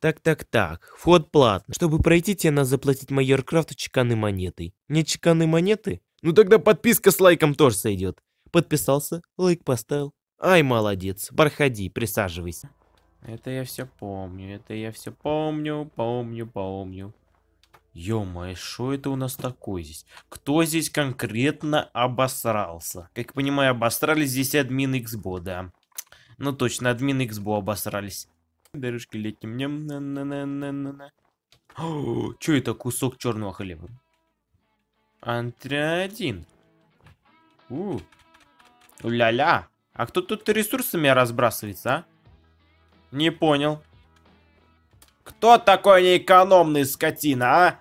Так-так-так, вход платный. Чтобы пройти, тебе надо заплатить майор Крафту чеканной монетой. Не чеканной монеты? Ну тогда подписка с лайком тоже сойдет. Подписался, лайк поставил. Ай, молодец, проходи, присаживайся. Это я все помню, это я все помню, помню, помню. Ё-моё, что это у нас такое здесь? Кто здесь конкретно обосрался? Как понимаю, обосрались здесь админы Xbo, да. Ну точно, админы Xbox обосрались. Дырышки летним днем. На -на -на -на -на -на. О, это кусок черного хлеба? Антриадин. У. Ля-ля. А кто тут ресурсами разбрасывается, а? Не понял. Кто такой неэкономный скотина, а?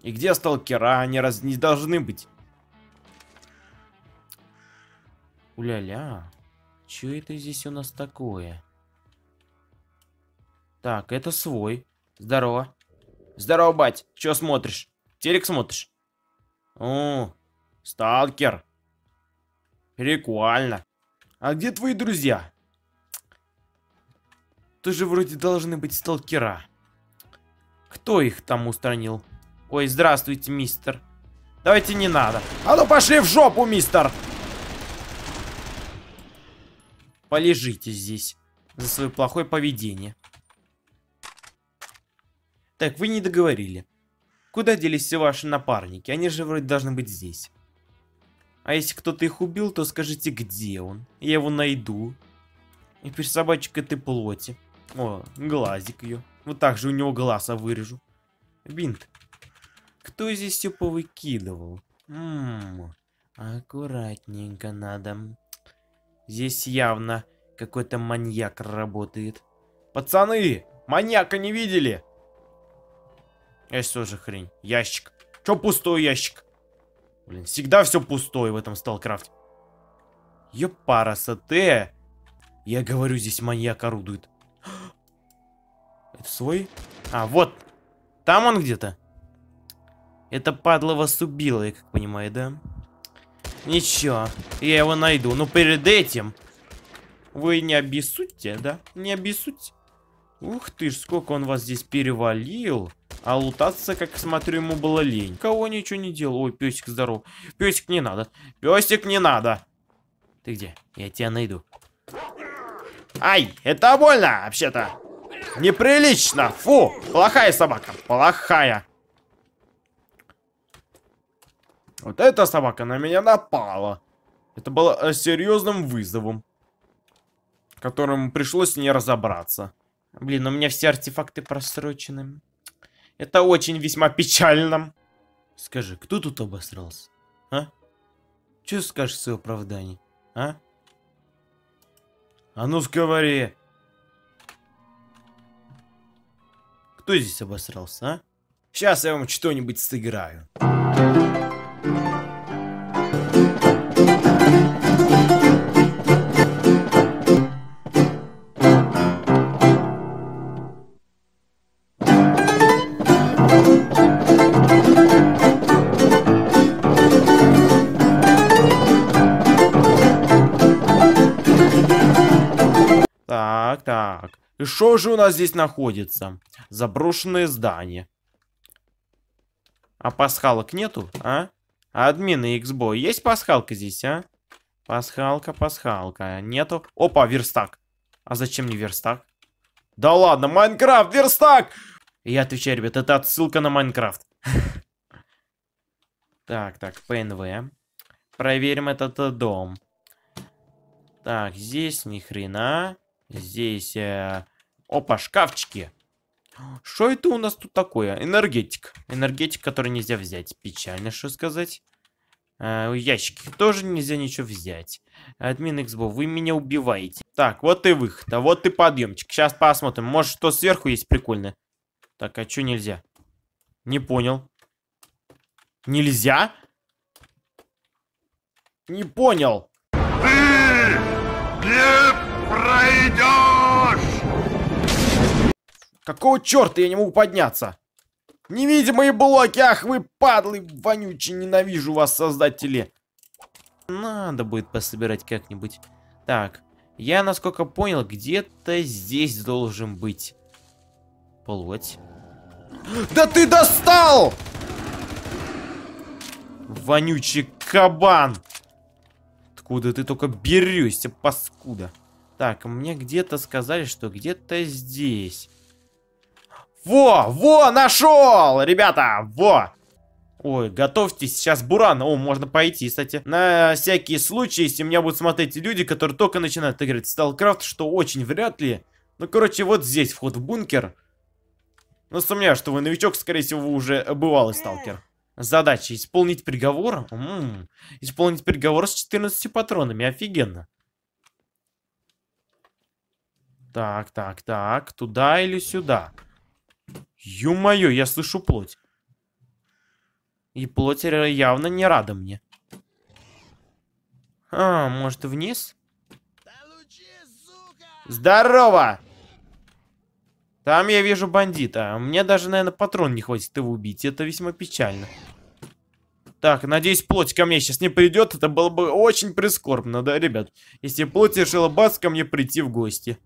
И где сталкера? Они раз не должны быть. Уля-ля. Че это здесь у нас такое? Так, это свой. Здорово. Здорово, бать. Че смотришь? Телек смотришь? О, сталкер. Прикольно. А где твои друзья? Тоже вроде должны быть сталкера. Кто их там устранил? Ой, здравствуйте, мистер. Давайте не надо. А ну пошли в жопу, мистер! полежите здесь за свое плохое поведение. Так, вы не договорили. Куда делись все ваши напарники? Они же вроде должны быть здесь. А если кто-то их убил, то скажите, где он. Я его найду. И теперь собачек этой плоти. О, глазик ее. Вот так же у него глаза вырежу. Бинт. Кто здесь все повыкидывал? Ммм, аккуратненько надо. Здесь явно какой-то маньяк работает. Пацаны, маньяка не видели? Это а же, хрень. Ящик. Чё пустой ящик? Блин, всегда все пустое в этом Сталкрафте. Ёпарасоте. Я говорю, здесь маньяк орудует. Это свой? А, вот. Там он где-то. Это падла вас убило, я как понимаю, да? Да. Ничего, я его найду. Но перед этим... Вы не обессудьте, да? Не обессудьте. Ух ты ж, сколько он вас здесь перевалил. А лутаться, как смотрю, ему было лень. Кого ничего не делал. Ой, песик здоров. Песик не надо. Песик не надо. Ты где? Я тебя найду. Ай, это больно, вообще-то. Неприлично. Фу, плохая собака. Плохая. Вот эта собака на меня напала. Это было э, серьезным вызовом, которым пришлось не разобраться. Блин, у меня все артефакты просрочены. Это очень весьма печально. Скажи, кто тут обосрался? А? Че скажешь свое оправдание? А? А ну сговори. Кто здесь обосрался, а? Сейчас я вам что-нибудь сыграю. Так, так. И что же у нас здесь находится? Заброшенное здание. А пасхалок нету, а? А админы Xboy, есть пасхалка здесь, а? Пасхалка, пасхалка. Нету. Опа, верстак. А зачем мне верстак? Да ладно, Майнкрафт, верстак! Я отвечаю, ребят, это отсылка на Майнкрафт. Так, так, ПНВ. Проверим этот э, дом. Так, здесь ни хрена. Здесь... Э, опа, шкафчики. Что это у нас тут такое? Энергетик. Энергетик, который нельзя взять. Печально, что сказать. Э, ящики тоже нельзя ничего взять. Админ Xbox, вы меня убиваете. Так, вот и выход, а вот и подъемчик. Сейчас посмотрим. Может, что сверху есть прикольное? Так, а что нельзя? Не понял. Нельзя? Не понял. Какого черта я не могу подняться? Невидимые блоки, ах вы падлы вонючие, ненавижу вас, создатели. Надо будет пособирать как-нибудь. Так, я, насколько понял, где-то здесь должен быть плоть. Да ты достал! Вонючий кабан! Откуда ты только берешься, паскуда? Так, мне где-то сказали, что где-то здесь. Во, во, нашел, ребята, во. Ой, готовьтесь, сейчас буран. О, можно пойти, кстати. На всякий случай, если меня будут смотреть люди, которые только начинают играть в сталкрафт, что очень вряд ли. Ну, короче, вот здесь вход в бункер. Но ну, сомневаюсь, что вы новичок, скорее всего, вы уже бывалый сталкер. Задача. Исполнить приговор. М м-м. -м -м. Исполнить приговор с 14 патронами. Офигенно. Так, так, так. Туда или сюда? Сюда. Ё-моё, я слышу плоть. И плоть явно не рада мне. А, может вниз? Здорово! Там я вижу бандита. Мне даже, наверное, патрон не хватит его убить. Это весьма печально. Так, надеюсь, плоть ко мне сейчас не придет. Это было бы очень прискорбно, да, ребят? Если плоть решила бац ко мне прийти в гости.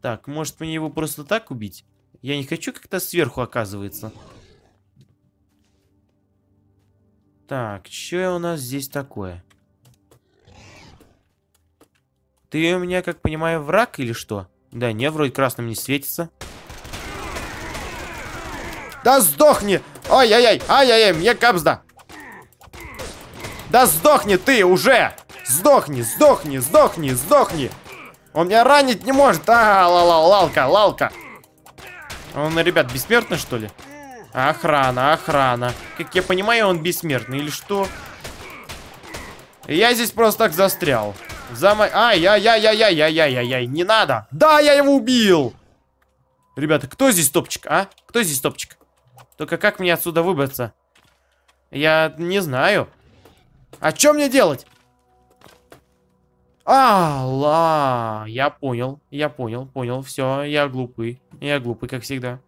Так, может мне его просто так убить? Я не хочу как-то сверху, оказывается. Так, что у нас здесь такое? Ты у меня, как понимаю, враг или что? Да, не, вроде красным не светится. Да сдохни! Ой, яй яй ай-яй-яй, мне капсда! Да сдохни ты уже! Сдохни, сдохни, сдохни, сдохни! Он меня ранить не может! А, лал, лал, лалка, лалка! А он, ребят, бессмертный, что ли? Охрана, охрана. Как я понимаю, он бессмертный или что? Я здесь просто так застрял. Зама... Ай-яй-яй-яй-яй-яй-яй-яй. Не надо. Да, я его убил. Ребята, кто здесь топчик, а? Кто здесь топчик? Только как мне отсюда выбраться? Я не знаю. А что мне делать? Алла! Я понял, я понял, понял. Все, я глупый. Я глупый, как всегда.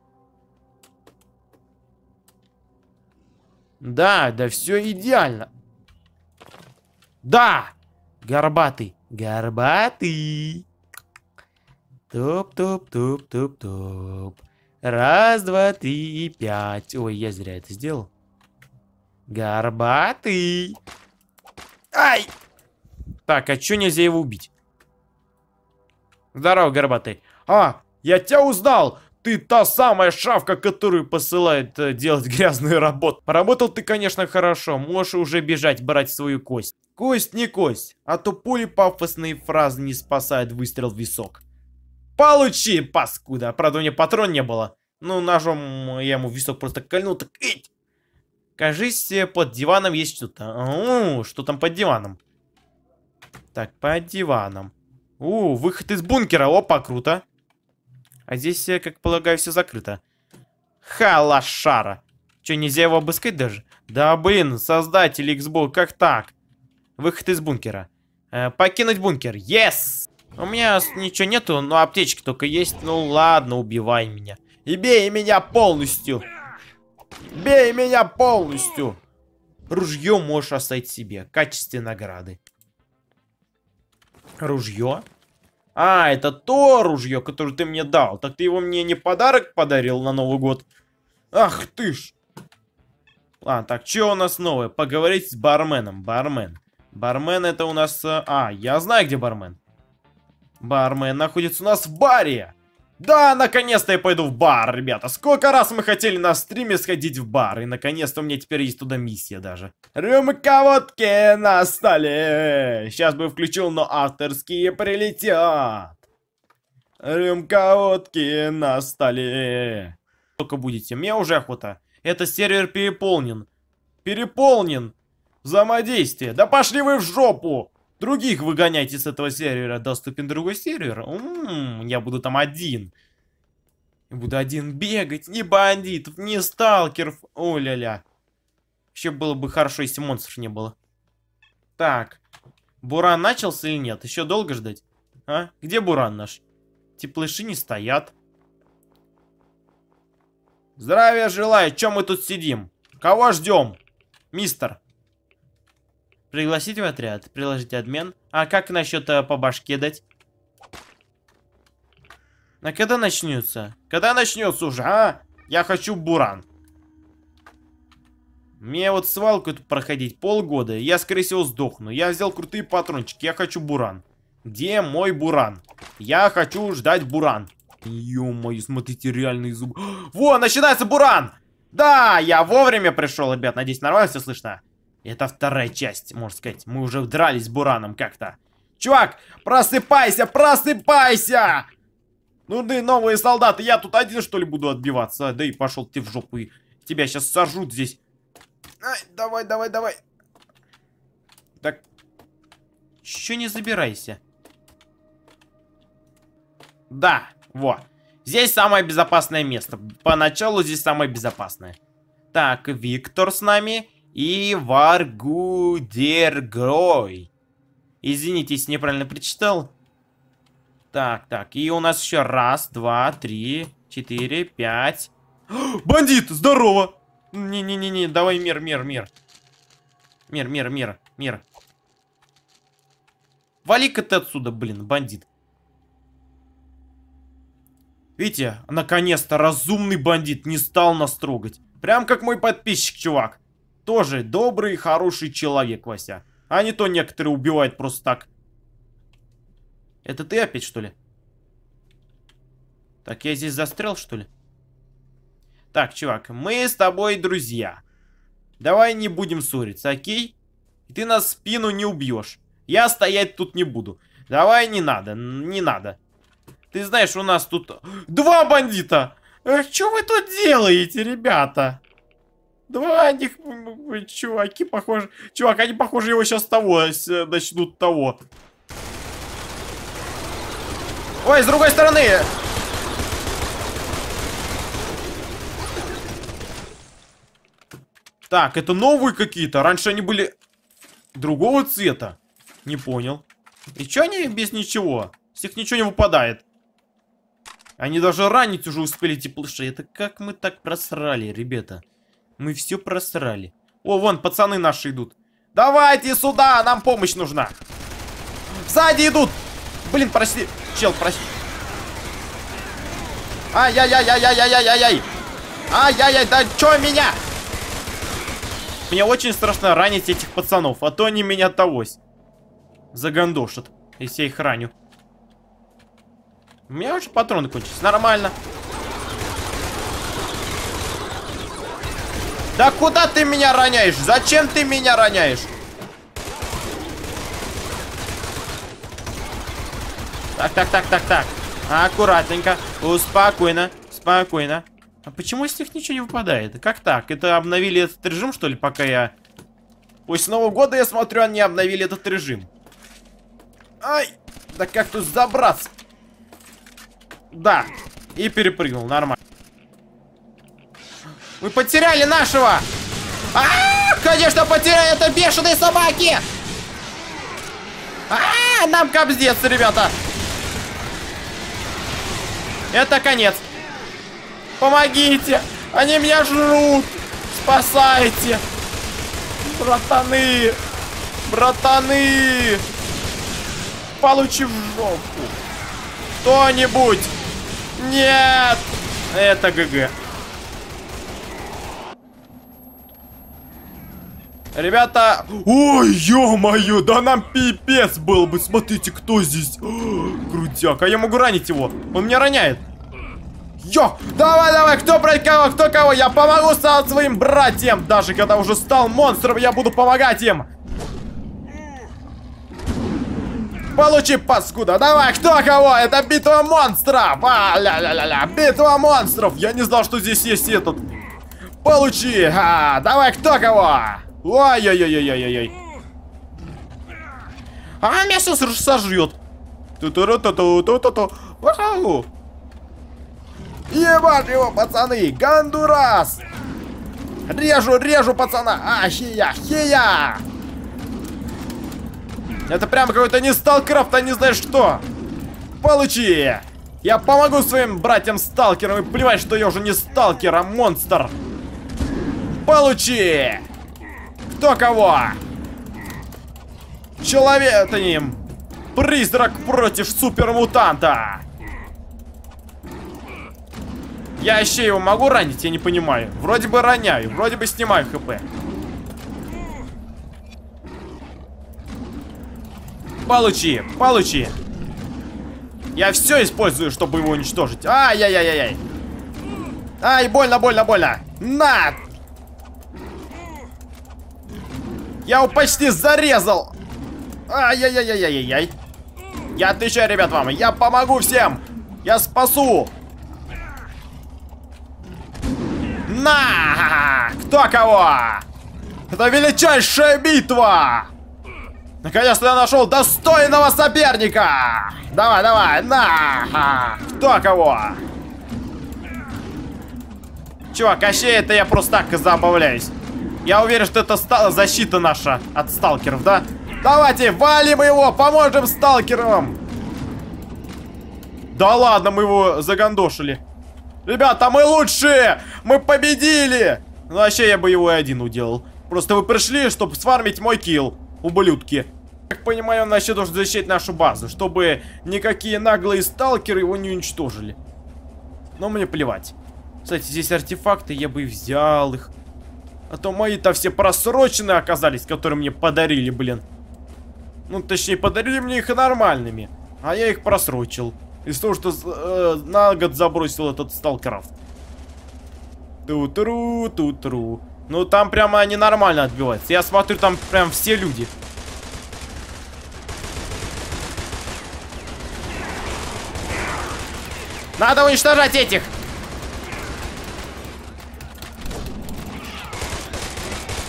Да, да все идеально. Да! Горбатый. Горбатый. Топ-топ-топ-топ-топ. Раз, два, три и пять. Ой, я зря это сделал. Горбатый. Ай! Так, а чё нельзя его убить? Здорово, горбатый. А, я тебя узнал! Ты та самая шавка, которую посылает э, делать грязную работу. Поработал ты, конечно, хорошо. Можешь уже бежать брать свою кость. Кость не кость, а то пули пафосные фразы не спасают выстрел в висок. Получи, паскуда. Правда, у меня патрон не было. Ну, ножом э, я ему в висок просто кольнул, так эть. Кажись, э, под диваном есть что-то. Что там под диваном? Так, по диванам. У, выход из бункера. Опа, круто. А здесь, э, как полагаю, все закрыто. Халашара. лошара. Че, нельзя его обыскать даже? Да блин, создатель Xbox, как так? Выход из бункера. Э, покинуть бункер. Yes! У меня ничего нету, но аптечки только есть. Ну ладно, убивай меня. И бей меня полностью. Бей меня полностью. Ружье можешь оставить себе. качестве награды. Ружье? А, это то ружье, которое ты мне дал. Так ты его мне не подарок подарил на Новый год? Ах ты ж! А, так, что у нас новое? Поговорить с барменом. Бармен. Бармен это у нас... Э, а, я знаю, где бармен. Бармен находится у нас в баре. Да, наконец-то я пойду в бар, ребята. Сколько раз мы хотели на стриме сходить в бар. И наконец-то у меня теперь есть туда миссия даже. Рюмка водки на столе. Сейчас бы включил, но авторские прилетят. Рюмка водки на столе. Только будете. Мне уже охота. Это сервер переполнен. Переполнен. Взаимодействие. Да пошли вы в жопу. Других выгоняйте с этого сервера. Доступен другой сервер. М м-м, -м, я буду там один. Буду один бегать. Ни бандитов, ни сталкеров. оля ля ля Еще было бы хорошо, если монстров не было. Так. Буран начался или нет? Еще долго ждать? А? Где буран наш? Теплыши не стоят. Здравия желаю. Чем мы тут сидим? Кого ждем? Мистер. Пригласить в отряд, приложить обмен. А как насчет э, по башке дать? А когда начнется? Когда начнется уже, а? Я хочу буран. Мне вот свалку тут проходить полгода. Я, скорее всего, сдохну. Я взял крутые патрончики. Я хочу буран. Где мой буран? Я хочу ждать буран. Ё-моё, смотрите, реальные зубы. Во, начинается буран! Да, я вовремя пришел, ребят. Надеюсь, нормально все слышно. Это вторая часть, можно сказать. Мы уже дрались с Бураном как-то. Чувак, просыпайся, просыпайся! Ну Нужны новые солдаты. Я тут один, что ли, буду отбиваться? да и пошел ты в жопу. И тебя сейчас сожрут здесь. Ай, давай, давай, давай. Так. Еще не забирайся. Да, вот. Здесь самое безопасное место. Поначалу здесь самое безопасное. Так, Виктор с нами и Варгудергрой. Извините, если неправильно прочитал. Так, так, и у нас еще раз, два, три, четыре, пять. Бандит, здорово! Не-не-не-не, давай мир, мир, мир. Мир, мир, мир, мир. Вали-ка ты отсюда, блин, бандит. Видите, наконец-то разумный бандит не стал нас трогать. Прям как мой подписчик, чувак. Тоже добрый, хороший человек, Вася. А не то некоторые убивают просто так. Это ты опять, что ли? Так, я здесь застрял, что ли? Так, чувак, мы с тобой друзья. Давай не будем ссориться, окей? И ты нас спину не убьешь. Я стоять тут не буду. Давай, не надо, не надо. Ты знаешь, у нас тут... Два бандита! Э, что вы тут делаете, ребята? Два них чуваки похожи... Чувак, они похоже его сейчас того, э, начнут того. Ой, с другой стороны! Так, это новые какие-то. Раньше они были другого цвета. Не понял. И чё они без ничего? С них ничего не выпадает. Они даже ранить уже успели теплыши. Типа, это как мы так просрали, ребята? Ребята. Мы все просрали. О, вон, пацаны наши идут. Давайте сюда, нам помощь нужна. Сзади идут. Блин, прости. Чел, прости. Ай-яй-яй-яй-яй-яй-яй-яй. Ай-яй-яй, да чё меня? Мне очень страшно ранить этих пацанов, а то они меня тогось. Загандошат, если я их раню. У меня уже патроны кончились. Нормально. Да куда ты меня роняешь? Зачем ты меня роняешь? Так, так, так, так, так. Аккуратненько. Успокойно. Спокойно. А почему из них ничего не выпадает? Как так? Это обновили этот режим, что ли, пока я... Ой, с Нового года, я смотрю, они обновили этот режим. Ай! Да как тут забраться? Да. И перепрыгнул, нормально. Мы потеряли нашего! А, -а, -а конечно, потеряли это бешеные собаки! А, -а, -а нам кобздец, ребята! Это конец. Помогите! Они меня жрут! Спасайте! Братаны! Братаны! Получи в жопу! Кто-нибудь! Нет! Это ГГ. Ребята... Ой, ё-моё, да нам пипец был бы. Смотрите, кто здесь. Крутяк. А я могу ранить его. Он меня роняет. Ё, Давай, давай, кто брать кого, кто кого? Я помогу стал своим братьям. Даже когда уже стал монстром, я буду помогать им. Получи, паскуда. Давай, кто кого? Это битва монстров. А, ля, ля, ля, ля. Битва монстров. Я не знал, что здесь есть этот. Получи. А, давай, кто кого? Ай-яй-яй-яй-яй-яй. А, мясо сожрет. Ту-ту-ру-ту-ту-ту-ту-ту. Вау! Ебать его, пацаны! Гандурас! Режу, режу, пацана! А, хия, хия! Это прям какой-то не сталкрафт, а не знаешь что! Получи! Я помогу своим братьям-сталкерам и плевать, что я уже не сталкер, а монстр! Получи! Кто кого? Человек ним. Призрак против супермутанта. Я еще его могу ранить? Я не понимаю. Вроде бы роняю, вроде бы снимаю хп. Получи, получи. Я все использую, чтобы его уничтожить. Ай-яй-яй-яй. Ай, больно, больно, больно. На, Я его почти зарезал! Ай-яй-яй-яй-яй-яй. Я отвечаю, ребят, вам. Я помогу всем. Я спасу. На! Кто кого? Это величайшая битва! Наконец-то я нашел достойного соперника! Давай, давай, на! Кто кого? Чувак, кощей а это я просто так забавляюсь. Я уверен, что это защита наша от сталкеров, да? Давайте, валим его, поможем сталкерам! Да ладно, мы его загандошили. Ребята, мы лучшие! Мы победили! Ну, вообще, я бы его и один уделал. Просто вы пришли, чтобы сфармить мой килл, ублюдки. Как понимаю, он вообще должен защищать нашу базу, чтобы никакие наглые сталкеры его не уничтожили. Но мне плевать. Кстати, здесь артефакты, я бы взял их. А то мои-то все просроченные оказались, которые мне подарили, блин. Ну, точнее, подарили мне их нормальными. А я их просрочил. Из за того, что э, на год забросил этот сталкрафт. Тутру, тутру. Ну, там прямо они нормально отбиваются. Я смотрю, там прям все люди. Надо уничтожать этих!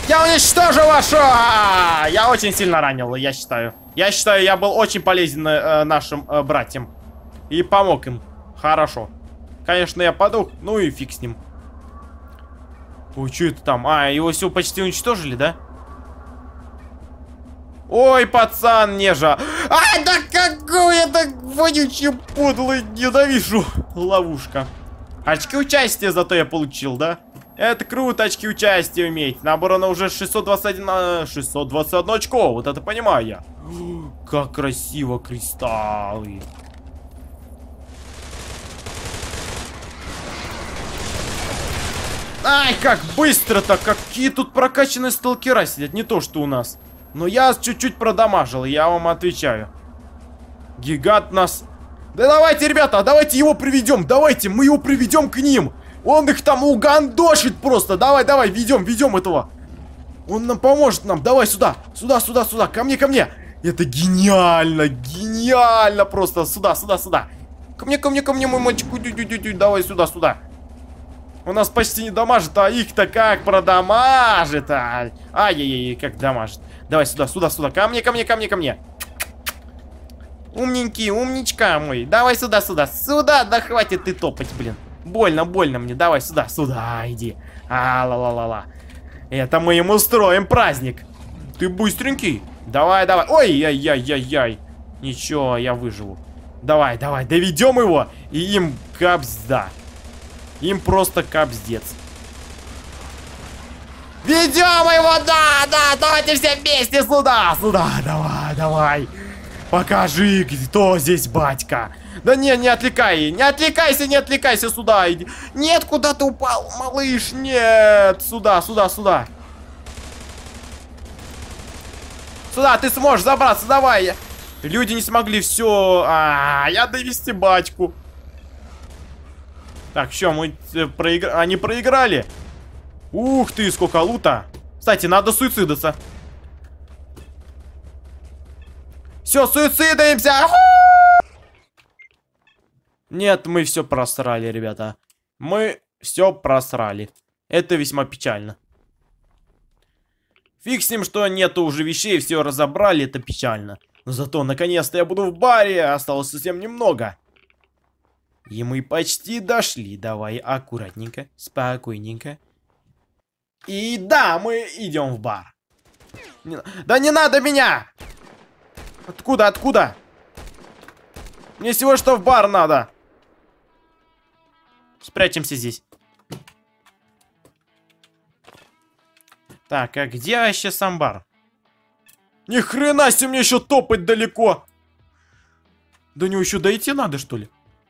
Я уничтожу вашу! А, а, а, я очень сильно ранил, я считаю. Я считаю, я был очень полезен э, нашим э, братьям. И помог им. Хорошо. Конечно, я паду, ну и фиг с ним. Ой, что это там? А, его все почти уничтожили, да? Ой, пацан, нежа. А, да какую я так вонючий подлый ненавижу. Ловушка. Очки участия зато я получил, да? Это круто очки участия иметь. Набрано уже 621... 621 а, очко. Вот это понимаю я. Как красиво кристаллы. Ай, как быстро-то! Какие тут прокачанные сталкера сидят, не то что у нас. Но я чуть-чуть продамажил, я вам отвечаю. Гигант нас... Да давайте, ребята, давайте его приведем, давайте, мы его приведем к ним. Он их там угандошит просто. Давай, давай, ведем, ведем этого. Он нам поможет нам. Давай сюда, сюда, сюда, сюда. Ко мне, ко мне. Это гениально, гениально просто. Сюда, сюда, сюда. Ко мне, ко мне, ко мне, мой мальчик. Дю -дю -дю -дю. Давай сюда, сюда. У нас почти не дамажит, а их-то как продамажит. А? Ай-яй-яй, ай, ай, как дамажит. Давай сюда, сюда, сюда. Ко мне, ко мне, ко мне, ко мне. Умненький, умничка мой. Давай сюда, сюда. Сюда, да хватит ты топать, блин. Больно, больно мне. Давай сюда, сюда иди. А, ла-ла-ла-ла. Это мы ему устроим праздник. Ты быстренький. Давай, давай. Ой-яй-яй-яй-яй. Ничего, я выживу. Давай, давай, доведем его. И им капзда. Им просто капздец. Ведем его, да, да, давайте все вместе сюда, сюда, давай, давай. Покажи, кто здесь батька. Да не, не отвлекай. Не отвлекайся, не отвлекайся сюда. Иди. Нет, куда ты упал, малыш? Нет. Сюда, сюда, сюда. Сюда, ты сможешь забраться, давай. Люди не смогли все. А, я довести батьку. Так, все, мы э, проиграли. Они проиграли. Ух ты, сколько лута. Кстати, надо суицидаться. Все, суицидаемся! Аху! Нет, мы все просрали, ребята. Мы все просрали. Это весьма печально. Фиг с ним, что нету уже вещей, все разобрали, это печально. Но зато, наконец-то я буду в баре, а осталось совсем немного. И мы почти дошли, давай аккуратненько, спокойненько. И да, мы идем в бар. Не... Да не надо меня! Откуда, откуда? Мне всего что в бар надо спрячемся здесь. Так, а где вообще самбар? Ни хрена себе мне еще топать далеко. До него еще дойти надо, что ли?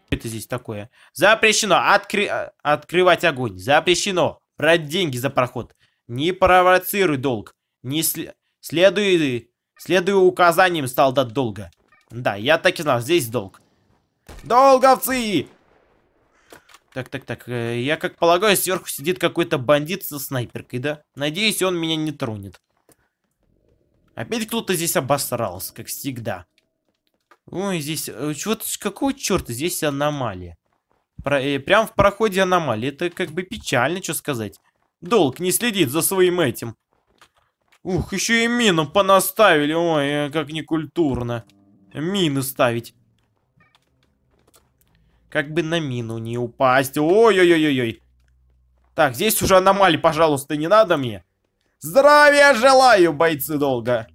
Что это здесь такое? Запрещено откры... открывать огонь. Запрещено брать деньги за проход. Не провоцируй долг. Не сл... следуй... следуй указаниям солдат долга. Да, я так и знал, здесь долг. Долговцы! Так, так, так. Э, я как полагаю, сверху сидит какой-то бандит со снайперкой, да? Надеюсь, он меня не тронет. Опять кто-то здесь обосрался, как всегда. Ой, здесь... Э, Чего-то... Какого черта? Здесь аномалия. Про... Э, прям в проходе аномалии. Это как бы печально, что сказать. Долг не следит за своим этим. Ух, еще и мину понаставили. Ой, как некультурно. Мины ставить. Как бы на мину не упасть. Ой-ой-ой-ой. Так, здесь уже аномалий, пожалуйста, не надо мне. Здравия желаю, бойцы долго.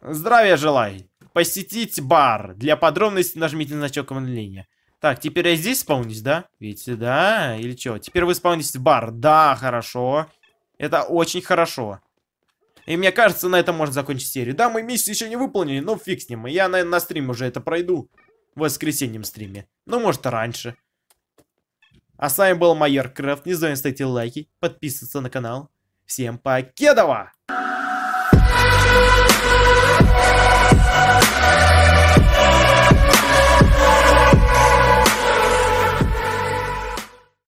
Здравия желаю. Посетить бар. Для подробностей нажмите на значок обновления. Так, теперь я здесь исполнюсь, да? Видите, да? Или что? Теперь вы исполнитесь бар. Да, хорошо. Это очень хорошо. И мне кажется, на этом можно закончить серию. Да, мы миссию еще не выполнили, но фиг с ним. Я, наверное, на стрим уже это пройду в воскресеннем стриме. Ну, может, раньше. А с вами был Майор Крафт. Не забывайте ставить лайки, подписываться на канал. Всем покедова!